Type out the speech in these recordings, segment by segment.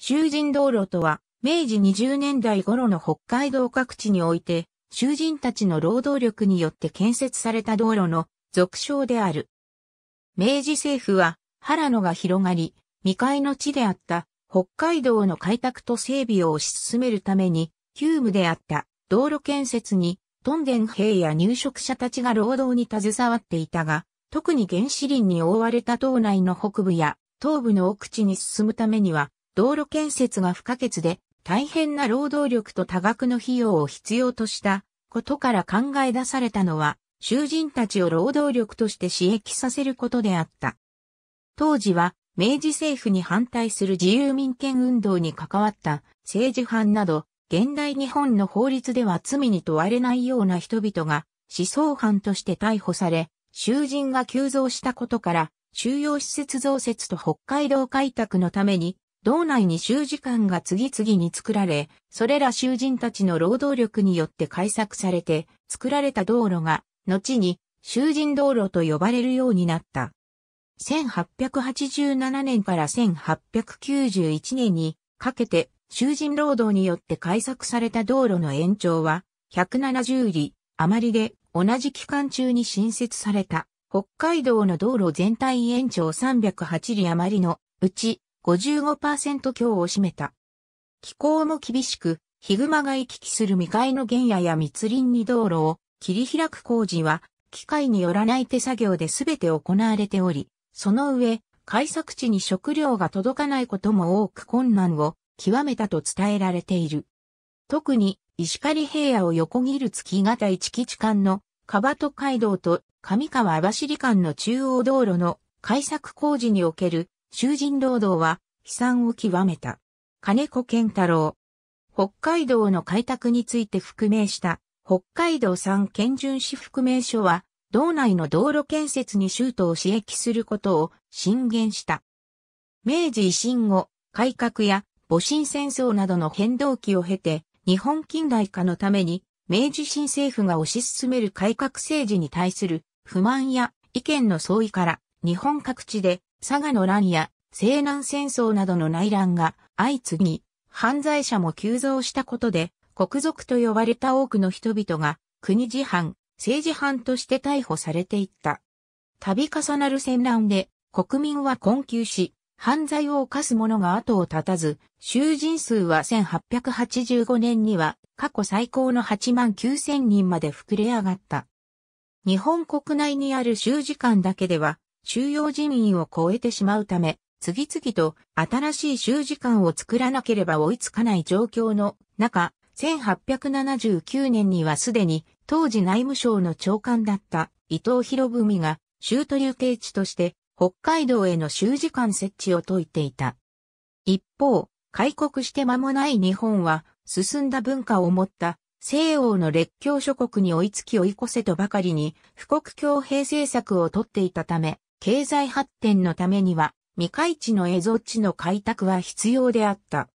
囚人道路とは、明治20年代頃の北海道各地において、囚人たちの労働力によって建設された道路の俗称である。明治政府は、原野が広がり、未開の地であった北海道の開拓と整備を推し進めるために、急務であった道路建設に、屯田兵や入植者たちが労働に携わっていたが、特に原子林に覆われた島内の北部や東部の奥地に進むためには、道路建設が不可欠で、大変な労働力と多額の費用を必要としたことから考え出されたのは、囚人たちを労働力として刺激させることであった。当時は、明治政府に反対する自由民権運動に関わった政治犯など、現代日本の法律では罪に問われないような人々が思想犯として逮捕され、囚人が急増したことから、収容施設増設と北海道開拓のために道内に囚時間が次々に作られ、それら囚人たちの労働力によって改作されて、作られた道路が、後に囚人道路と呼ばれるようになった。1887年から1891年にかけて囚人労働によって改作された道路の延長は170里余りで同じ期間中に新設された北海道の道路全体延長308里余りのうち55%強を占めた。気候も厳しく、ヒグマが行き来する未開の原野や密林に道路を切り開く工事は、機械によらない手作業で全て行われており、その上、開削地に食料が届かないことも多く困難を極めたと伝えられている。特に石狩平野を横切る月形一基地間のバト街道と上川網走間の中央道路の開削工事における囚人労働は悲惨を極めた。金子健太郎。北海道の開拓について復命した北海道産県巡視復命書は道内の道路建設に州都を刺激することを進言した。明治維新後、改革や戊辰戦争などの変動期を経て日本近代化のために明治新政府が推し進める改革政治に対する不満や意見の相違から日本各地で佐賀の乱や西南戦争などの内乱が相次ぎ、犯罪者も急増したことで、国賊と呼ばれた多くの人々が国事犯、政治犯として逮捕されていった。度重なる戦乱で国民は困窮し、犯罪を犯す者が後を絶たず、囚人数は1885年には過去最高の8万9000人まで膨れ上がった。日本国内にある囚時間だけでは収容人員を超えてしまうため、次々と新しい収時間を作らなければ追いつかない状況の中、1879年にはすでに当時内務省の長官だった伊藤博文が州都流刑地として北海道への州時間設置を説いていた。一方、開国して間もない日本は進んだ文化を持った西欧の列強諸国に追いつき追い越せとばかりに布国強兵政策をとっていたため、経済発展のためには未開地のエゾ地の開拓は必要であった。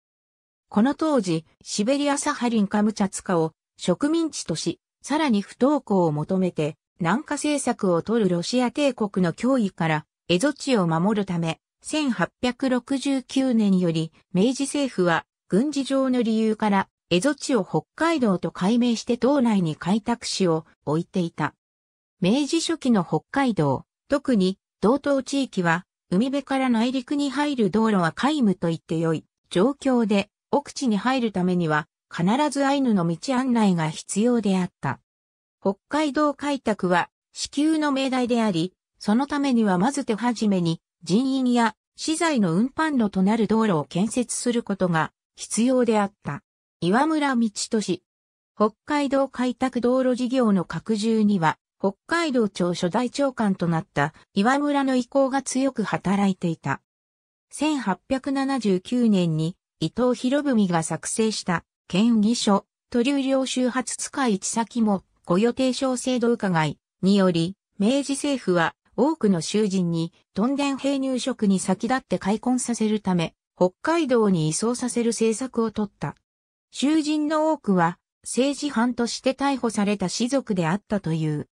この当時、シベリア・サハリン・カムチャツカを植民地とし、さらに不登校を求めて、南下政策を取るロシア帝国の脅威から、エゾ地を守るため、1869年より明治政府は軍事上の理由からエゾ地を北海道と改名して島内に開拓しを置いていた。明治初期の北海道、特に同等地域は、海辺から内陸に入る道路は皆無と言ってよい。状況で、奥地に入るためには、必ずアイヌの道案内が必要であった。北海道開拓は、支給の命題であり、そのためにはまず手始めに、人員や資材の運搬路となる道路を建設することが必要であった。岩村道都市。北海道開拓道路事業の拡充には、北海道庁初代長官となった岩村の意向が強く働いていた。1879年に伊藤博文が作成した県議書、都流領周発使い地先も御予定小制度伺いにより、明治政府は多くの囚人に屯田兵入職に先立って開墾させるため、北海道に移送させる政策を取った。囚人の多くは政治犯として逮捕された士族であったという。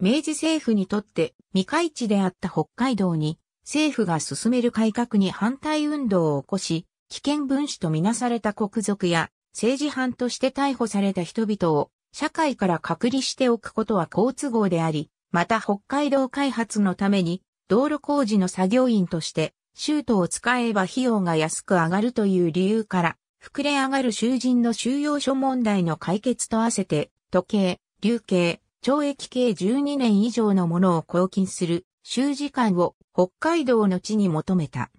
明治政府にとって未開地であった北海道に政府が進める改革に反対運動を起こし、危険分子とみなされた国賊や政治犯として逮捕された人々を社会から隔離しておくことは好都合であり、また北海道開発のために道路工事の作業員として州都を使えば費用が安く上がるという理由から、膨れ上がる囚人の収容所問題の解決と合わせて、時計、流刑、懲役刑12年以上のものを拘禁する、囚時官を北海道の地に求めた。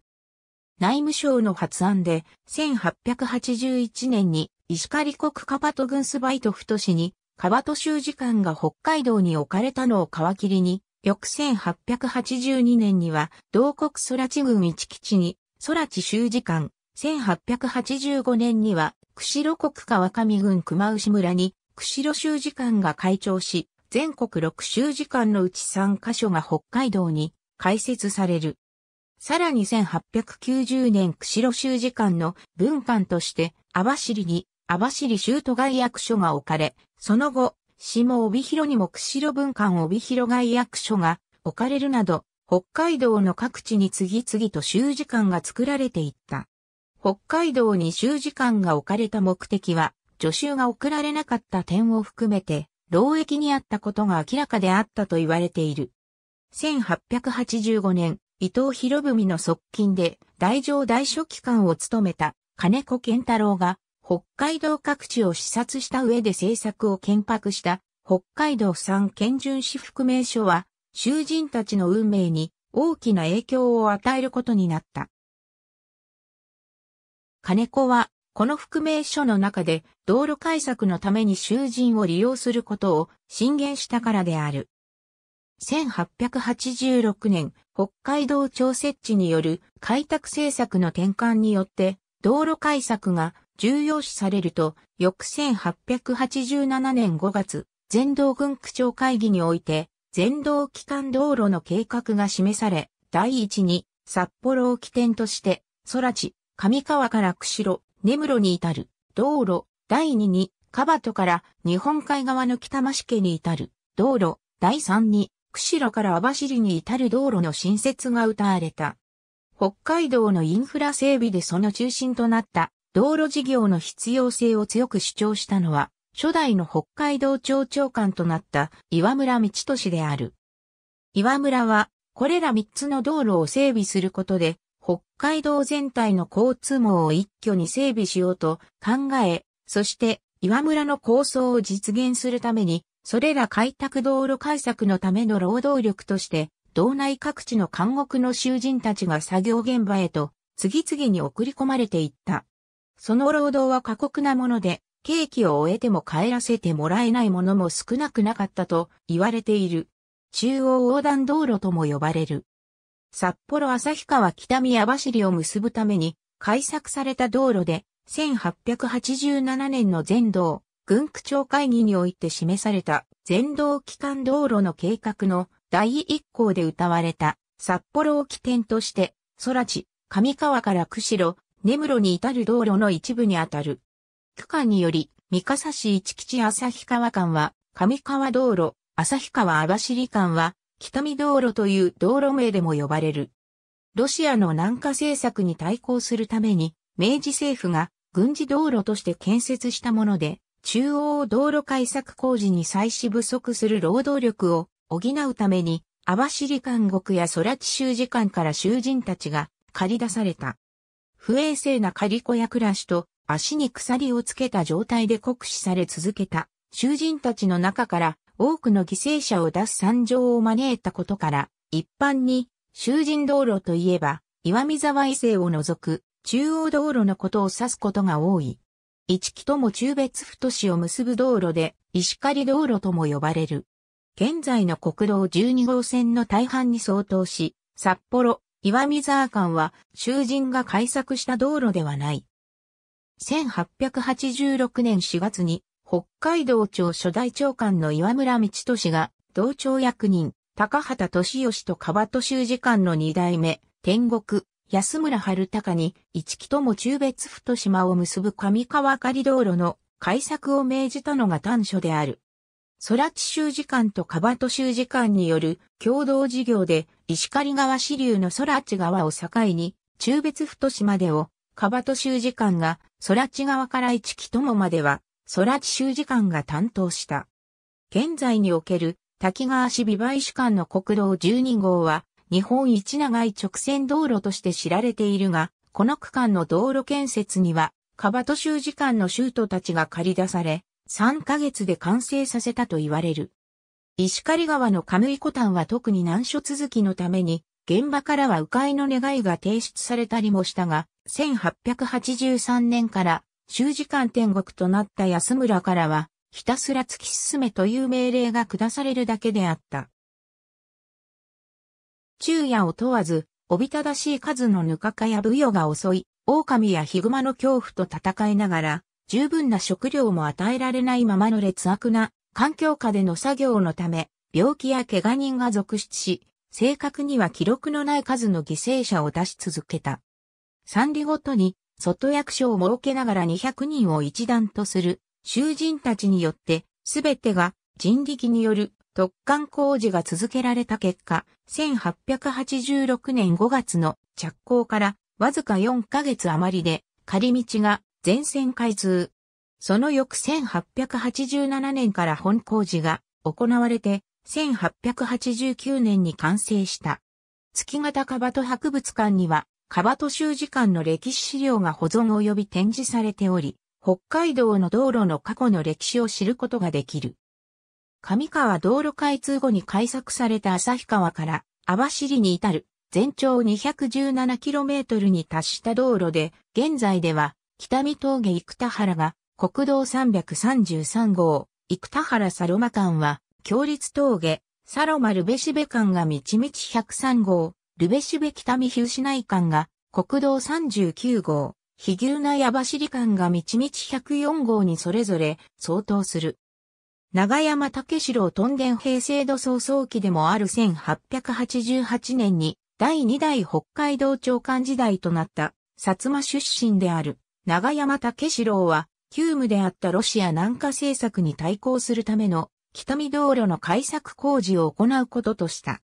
内務省の発案で、1881年に石狩国カバト軍スバイト都市に、カバト州時官が北海道に置かれたのを皮切りに、翌1882年には、同国空地軍一基地に、空地州時官、1885年には、釧路国川上郡熊牛村に、釧路州次官が開庁し、全国6州次官のうち3カ所が北海道に開設される。さらに1890年釧路州次官の文館として、網走に網走州都外役所が置かれ、その後、下帯広にも釧路文館帯広外役所が置かれるなど、北海道の各地に次々と州次官が作られていった。北海道に州次官が置かれた目的は、助手が送られなかった点を含めて、労役にあったことが明らかであったと言われている。1885年、伊藤博文の側近で、大乗大書記官を務めた金子健太郎が、北海道各地を視察した上で政策を建白した、北海道産県巡視福名書は、囚人たちの運命に大きな影響を与えることになった。金子はこの覆名書の中で道路改作のために囚人を利用することを進言したからである。1886年、北海道調設置による開拓政策の転換によって道路改作が重要視されると、翌1887年5月、全道軍区長会議において、全道機関道路の計画が示され、第一に、札幌を起点として、空地、上川から釧路、根室に至る、道路、第2に、カバトから日本海側の北増家に至る、道路、第3に、釧路から網走に至る道路の新設が歌われた。北海道のインフラ整備でその中心となった道路事業の必要性を強く主張したのは、初代の北海道庁長官となった岩村道俊である。岩村は、これら3つの道路を整備することで、北海道全体の交通網を一挙に整備しようと考え、そして岩村の構想を実現するために、それら開拓道路開削のための労働力として、道内各地の監獄の囚人たちが作業現場へと次々に送り込まれていった。その労働は過酷なもので、刑期を終えても帰らせてもらえないものも少なくなかったと言われている。中央横断道路とも呼ばれる。札幌旭川北宮走を結ぶために開削された道路で、1887年の全道、軍区長会議において示された全道機関道路の計画の第一項で歌われた札幌を起点として、空地、上川から釧路、根室に至る道路の一部にあたる。区間により、三笠市一基地旭川間は、上川道路、旭川網走間は、北見道路という道路名でも呼ばれる。ロシアの南下政策に対抗するために、明治政府が軍事道路として建設したもので、中央道路改作工事に際し不足する労働力を補うために、網走監獄や空地囚時間から囚人たちが借り出された。不衛生な仮子や暮らしと足に鎖をつけた状態で酷使され続けた囚人たちの中から多くの犠牲者を出す惨状を招いたことから、一般に、囚人道路といえば、岩見沢伊勢を除く中央道路のことを指すことが多い。一木とも中別太市を結ぶ道路で、石狩道路とも呼ばれる。現在の国道12号線の大半に相当し、札幌、岩見沢間は囚人が改作した道路ではない。1886年4月に北海道庁初代長官の岩村道俊が、同庁役人、高畑敏義と川戸修士官の二代目、天国、安村春高に、一木とも中別太島を結ぶ上川狩道路の改作を命じたのが短所である。空地修士官と川戸修士官による共同事業で、石狩川支流の空地川を境に、中別太島でを、川戸修士官が、空地川から一木友までは、空地修士官が担当した。現在における滝川市美梅主間の国道12号は日本一長い直線道路として知られているが、この区間の道路建設には、カバト州時間の州都たちが借り出され、3ヶ月で完成させたと言われる。石狩川のカムイコタンは特に難所続きのために、現場からは迂回の願いが提出されたりもしたが、1883年から終時間天国となった安村からは、ひたすら突き進めという命令が下されるだけであった。昼夜を問わず、おびただしい数のぬかかやぶよが襲い、狼やヒグマの恐怖と戦いながら、十分な食料も与えられないままの劣悪な環境下での作業のため、病気や怪我人が続出し、正確には記録のない数の犠牲者を出し続けた。三里ごとに外役所を設けながら200人を一団とする囚人たちによって、すべてが人力による突貫工事が続けられた結果、1886年5月の着工からわずか4ヶ月余りで仮道が全線開通。その翌1887年から本工事が行われて、1889年に完成した。月型カバト博物館にはカバト州時間の歴史資料が保存及び展示されており、北海道の道路の過去の歴史を知ることができる。上川道路開通後に開削された旭川から網走に至る全長 217km に達した道路で、現在では北見峠生田原が国道333号、生田原サロマ間は、強立峠、サロマルベシベ間が道道103号、ルベシュベ北見日牛内館が国道39号、日牛内網走館が道道104号にそれぞれ相当する。長山武四郎屯田平成土創創期でもある1888年に第2代北海道長官時代となった薩摩出身である長山武四郎は急務であったロシア南下政策に対抗するための北見道路の改作工事を行うこととした。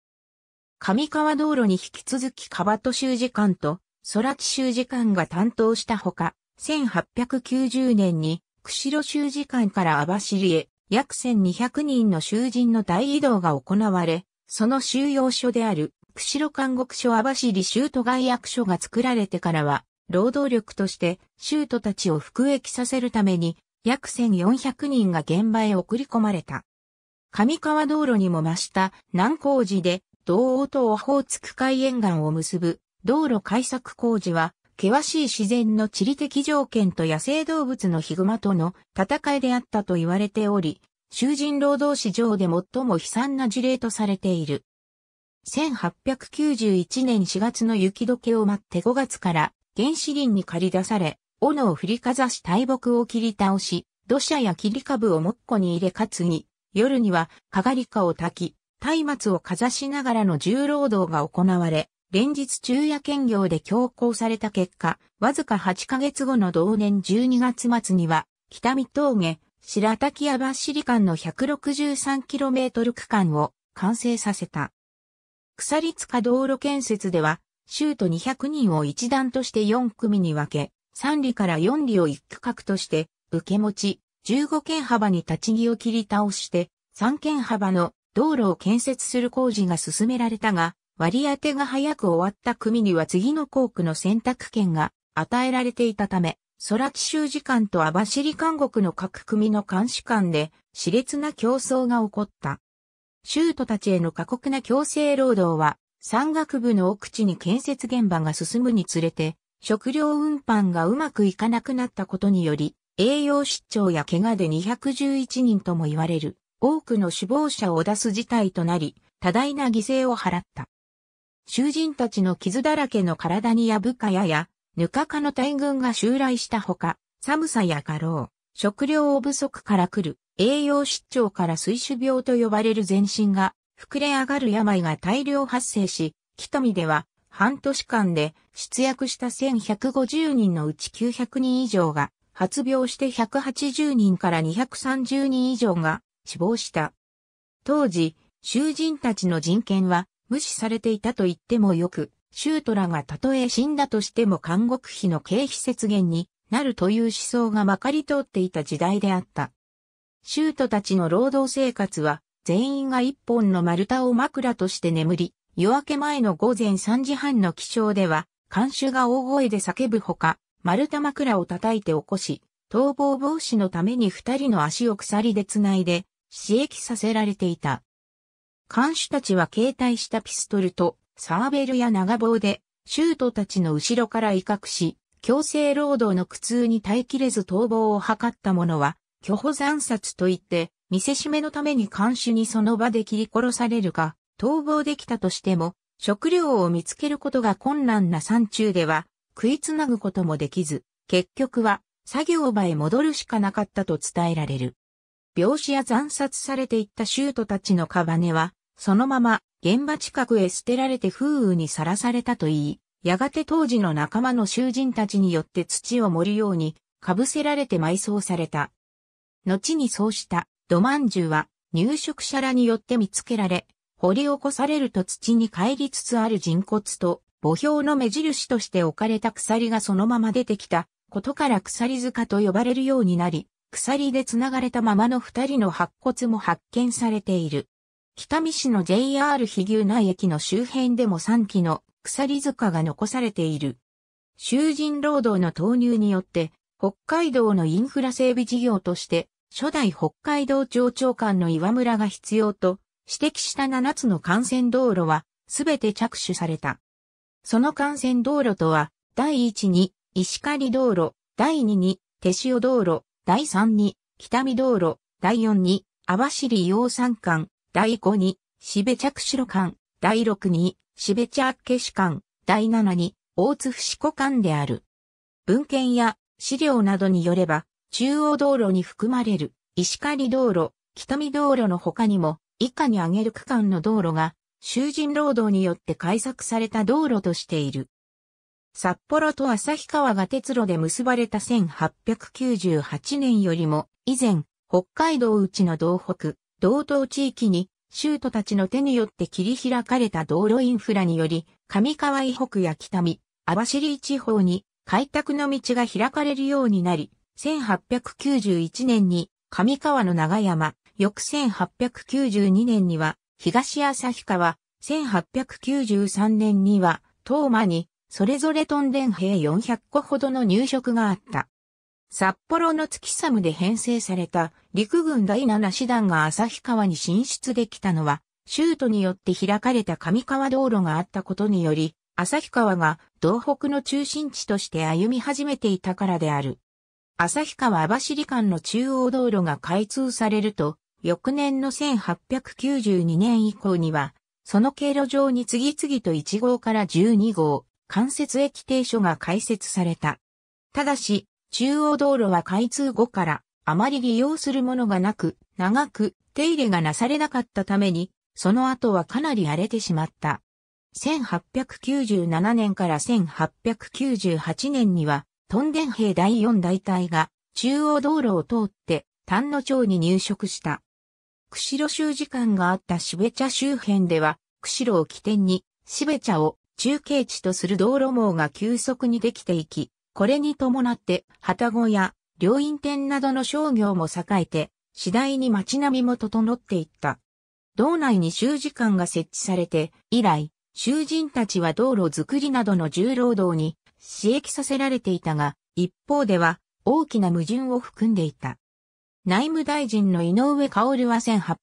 上川道路に引き続き川戸修士官と空木修士官が担当したほか、1890年に釧路修士官から網走へ約1200人の囚人の大移動が行われ、その収容所である釧路監獄所網走州都外役所が作られてからは、労働力として州都たちを服役させるために約1400人が現場へ送り込まれた。上川道路にも増した南高寺で道央とオホーツク海沿岸を結ぶ道路開削工事は、険しい自然の地理的条件と野生動物のヒグマとの戦いであったと言われており、囚人労働史上で最も悲惨な事例とされている。1891年4月の雪解けを待って5月から原始林に駆り出され、斧を振りかざし大木を切り倒し、土砂や切り株をもっこに入れ担ぎ、夜にはかがりかを焚き、松明をかざしながらの重労働が行われ、連日昼夜兼業で強行された結果、わずか8ヶ月後の同年12月末には、北見峠、白滝バッシリ間の 163km 区間を完成させた。鎖塚道路建設では、州都200人を一段として4組に分け、3里から4里を一区画として、受け持ち、15軒幅に立ち木を切り倒して、3軒幅の道路を建設する工事が進められたが、割り当てが早く終わった組には次の校区の選択権が与えられていたため、空奇襲時間と網走監獄の各組の監視官で熾烈な競争が起こった。州都たちへの過酷な強制労働は、山岳部の奥地に建設現場が進むにつれて、食料運搬がうまくいかなくなったことにより、栄養失調や怪我で211人とも言われる。多くの死亡者を出す事態となり、多大な犠牲を払った。囚人たちの傷だらけの体にやぶかやや、ぬかかの大群が襲来したほか、寒さや過労、食料を不足から来る、栄養失調から水腫病と呼ばれる全身が、膨れ上がる病が大量発生し、北見では、半年間で出薬した1150人のうち900人以上が、発病して180人から230人以上が死亡した。当時、囚人たちの人権は無視されていたと言ってもよく、シュートラがたとえ死んだとしても監獄費の経費節減になるという思想がまかり通っていた時代であった。シュートたちの労働生活は全員が一本の丸太を枕として眠り、夜明け前の午前3時半の起床では、監守が大声で叫ぶほか、丸太枕を叩いて起こし、逃亡防止のために二人の足を鎖で繋いで、刺激させられていた。看守たちは携帯したピストルとサーベルや長棒で、シュートたちの後ろから威嚇し、強制労働の苦痛に耐えきれず逃亡を図った者は、虚歩惨殺といって、見せしめのために看守にその場で切り殺されるか、逃亡できたとしても、食料を見つけることが困難な山中では、食いつなぐこともできず、結局は作業場へ戻るしかなかったと伝えられる。病死や惨殺されていったシュートたちのカバネは、そのまま現場近くへ捨てられて風雨にさらされたといい、やがて当時の仲間の囚人たちによって土を盛るように、かぶせられて埋葬された。後にそうした土饅頭は入植者らによって見つけられ、掘り起こされると土に帰りつつある人骨と、墓標の目印として置かれた鎖がそのまま出てきたことから鎖塚と呼ばれるようになり、鎖で繋がれたままの二人の白骨も発見されている。北見市の JR 比牛内駅の周辺でも3基の鎖塚が残されている。囚人労働の投入によって、北海道のインフラ整備事業として、初代北海道庁長官の岩村が必要と指摘した7つの幹線道路は、すべて着手された。その幹線道路とは、第1に石狩道路、第2に手塩道路、第3に、北見道路、第4に、網走洋山間、第5に、し茶釧路間、第6に、べ茶消し間、第7に、大津伏子間である。文献や資料などによれば、中央道路に含まれる、石狩道路、北見道路の他にも、以下に挙げる区間の道路が、囚人労働によって改作された道路としている。札幌と旭川が鉄路で結ばれた1898年よりも以前、北海道内の道北、道東地域に、州都たちの手によって切り開かれた道路インフラにより、上川以北や北見、網走地方に開拓の道が開かれるようになり、1891年に上川の長山、翌1892年には東旭川、1893年には東馬にそれぞれトンデン兵400個ほどの入植があった。札幌の月サムで編成された陸軍第7師団が旭川に進出できたのは、州都によって開かれた上川道路があったことにより、旭川が道北の中心地として歩み始めていたからである。旭川網走間の中央道路が開通されると、翌年の1892年以降には、その経路上に次々と1号から12号、間接駅停所が開設された。ただし、中央道路は開通後からあまり利用するものがなく、長く手入れがなされなかったために、その後はかなり荒れてしまった。1897年から1898年には、トンデン兵第4大隊が中央道路を通って丹野町に入植した。釧路州時間があった標茶周辺では、釧路を起点に標茶を中継地とする道路網が急速にできていき、これに伴って、旅籠や両院店などの商業も栄えて、次第に街並みも整っていった。道内に習字館が設置されて、以来、囚人たちは道路づくりなどの重労働に刺激させられていたが、一方では大きな矛盾を含んでいた。内務大臣の井上馨は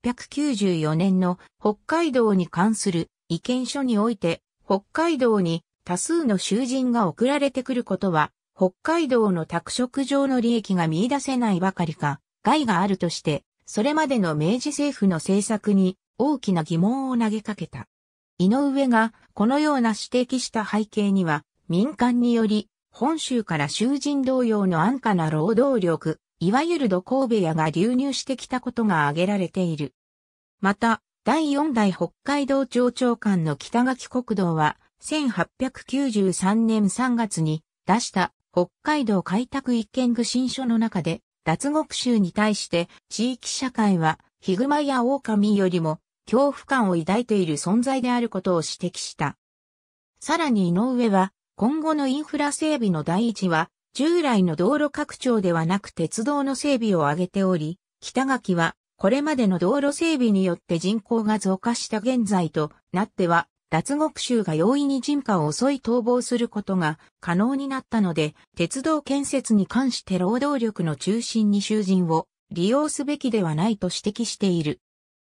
1894年の北海道に関する意見書において北海道に多数の囚人が送られてくることは、北海道の拓殖上の利益が見出せないばかりか、害があるとして、それまでの明治政府の政策に大きな疑問を投げかけた。井上がこのような指摘した背景には、民間により、本州から囚人同様の安価な労働力、いわゆる土工部屋が流入してきたことが挙げられている。また、第4代北海道庁長官の北垣国道は、1893年3月に出した北海道開拓一見具申書の中で、脱獄州に対して地域社会はヒグマや狼よりも恐怖感を抱いている存在であることを指摘した。さらに井上は、今後のインフラ整備の第一は、従来の道路拡張ではなく鉄道の整備を挙げており、北垣はこれまでの道路整備によって人口が増加した現在となっては、脱獄州が容易に人家を襲い逃亡することが可能になったので、鉄道建設に関して労働力の中心に囚人を利用すべきではないと指摘している。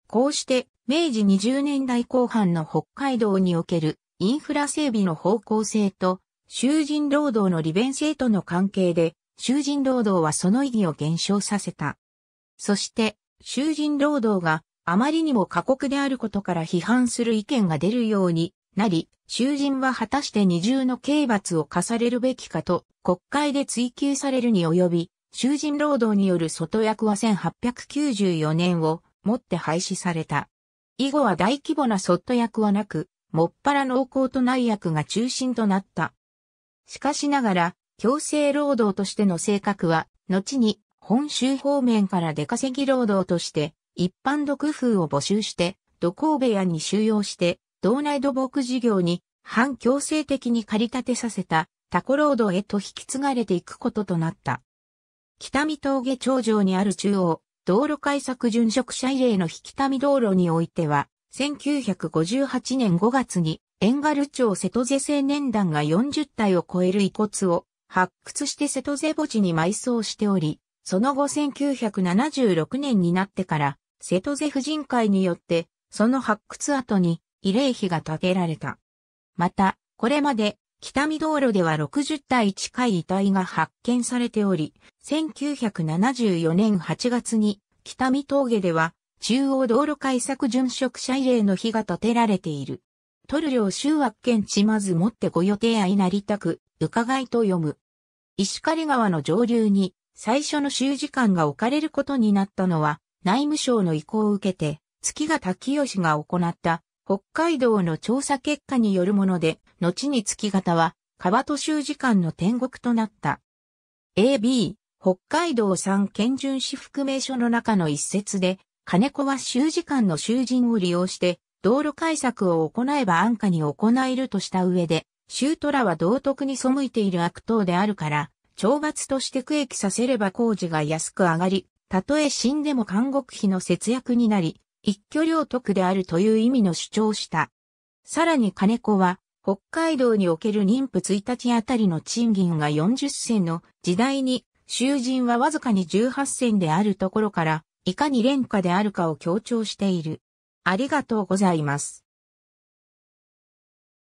こうして、明治20年代後半の北海道におけるインフラ整備の方向性と、囚人労働の利便性との関係で、囚人労働はその意義を減少させた。そして、囚人労働があまりにも過酷であることから批判する意見が出るようになり、囚人は果たして二重の刑罰を課されるべきかと国会で追及されるに及び、囚人労働による外役は1894年をもって廃止された。以後は大規模な外役はなく、もっぱら濃厚と内役が中心となった。しかしながら、強制労働としての性格は、後に本州方面から出稼ぎ労働として、一般毒風を募集して、土工部屋に収容して、道内土木事業に反強制的に借り立てさせたタコロードへと引き継がれていくこととなった。北見峠頂上にある中央、道路改作殉職者慰霊の引田見道路においては、1958年5月に、遠軽町瀬戸瀬青年団が40体を超える遺骨を発掘して瀬戸瀬墓地に埋葬しており、その後1976年になってから、瀬戸瀬婦人会によって、その発掘跡に慰霊碑が建てられた。また、これまで、北見道路では60体近い遺体が発見されており、1974年8月に、北見峠では、中央道路改作殉職者慰霊の碑が建てられている。トル領集悪県ちまずもってご予定あいなりたく、伺いと読む。石狩川の上流に最初の習時間が置かれることになったのは、内務省の意向を受けて、月形清が行った北海道の調査結果によるもので、後に月形は、川と州時間の天国となった。AB、北海道産県巡視副名所の中の一節で、金子は州時間の囚人を利用して、道路改策を行えば安価に行えるとした上で、州トラは道徳に背いている悪党であるから、懲罰として区役させれば工事が安く上がり、たとえ死んでも監獄費の節約になり、一挙両得であるという意味の主張した。さらに金子は、北海道における妊婦1日あたりの賃金が40銭の時代に、囚人はわずかに18銭であるところから、いかに廉価であるかを強調している。ありがとうございます。